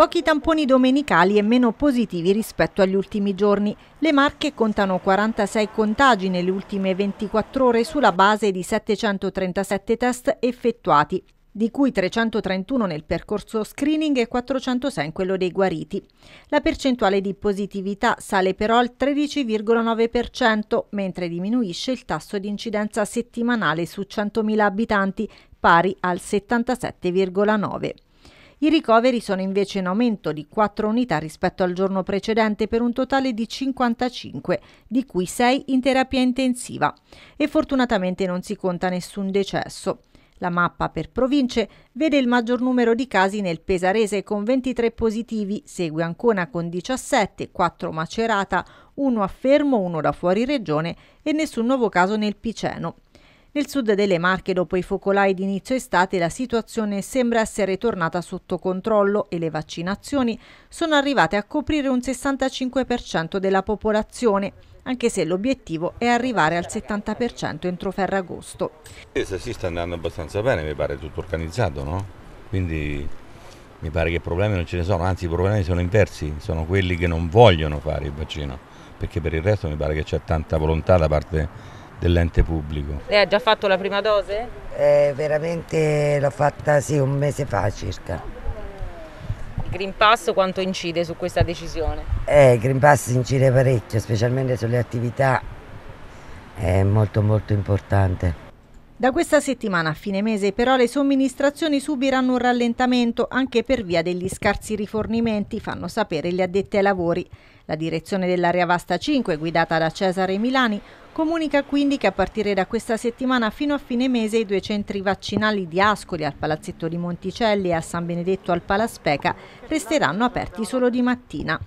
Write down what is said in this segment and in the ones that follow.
Pochi tamponi domenicali e meno positivi rispetto agli ultimi giorni. Le Marche contano 46 contagi nelle ultime 24 ore sulla base di 737 test effettuati, di cui 331 nel percorso screening e 406 in quello dei guariti. La percentuale di positività sale però al 13,9%, mentre diminuisce il tasso di incidenza settimanale su 100.000 abitanti, pari al 77,9%. I ricoveri sono invece in aumento di 4 unità rispetto al giorno precedente per un totale di 55, di cui 6 in terapia intensiva e fortunatamente non si conta nessun decesso. La mappa per province vede il maggior numero di casi nel Pesarese con 23 positivi, segue Ancona con 17, 4 Macerata, 1 a Fermo, 1 da fuori regione e nessun nuovo caso nel Piceno. Nel sud delle Marche, dopo i focolai d'inizio estate, la situazione sembra essere tornata sotto controllo e le vaccinazioni sono arrivate a coprire un 65% della popolazione, anche se l'obiettivo è arrivare al 70% entro Ferragosto. Eh, si sta andando abbastanza bene, mi pare tutto organizzato, no? Quindi mi pare che problemi non ce ne sono, anzi i problemi sono inversi, sono quelli che non vogliono fare il vaccino, perché per il resto mi pare che c'è tanta volontà da parte dell'ente pubblico. Lei ha già fatto la prima dose? Eh, veramente l'ho fatta sì, un mese fa circa. Il Green Pass quanto incide su questa decisione? Eh, il Green Pass incide parecchio, specialmente sulle attività, è molto molto importante. Da questa settimana a fine mese però le somministrazioni subiranno un rallentamento anche per via degli scarsi rifornimenti, fanno sapere gli addetti ai lavori. La direzione dell'area Vasta 5, guidata da Cesare Milani, Comunica quindi che a partire da questa settimana fino a fine mese i due centri vaccinali di Ascoli al Palazzetto di Monticelli e a San Benedetto al Palaspeca resteranno aperti solo di mattina.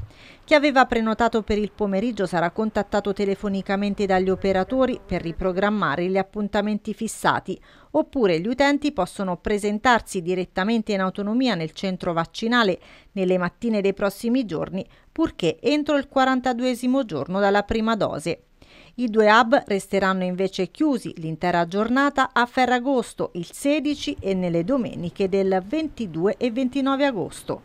Chi aveva prenotato per il pomeriggio sarà contattato telefonicamente dagli operatori per riprogrammare gli appuntamenti fissati, oppure gli utenti possono presentarsi direttamente in autonomia nel centro vaccinale nelle mattine dei prossimi giorni, purché entro il 42 giorno dalla prima dose. I due hub resteranno invece chiusi l'intera giornata a Ferragosto il 16 e nelle domeniche del 22 e 29 agosto.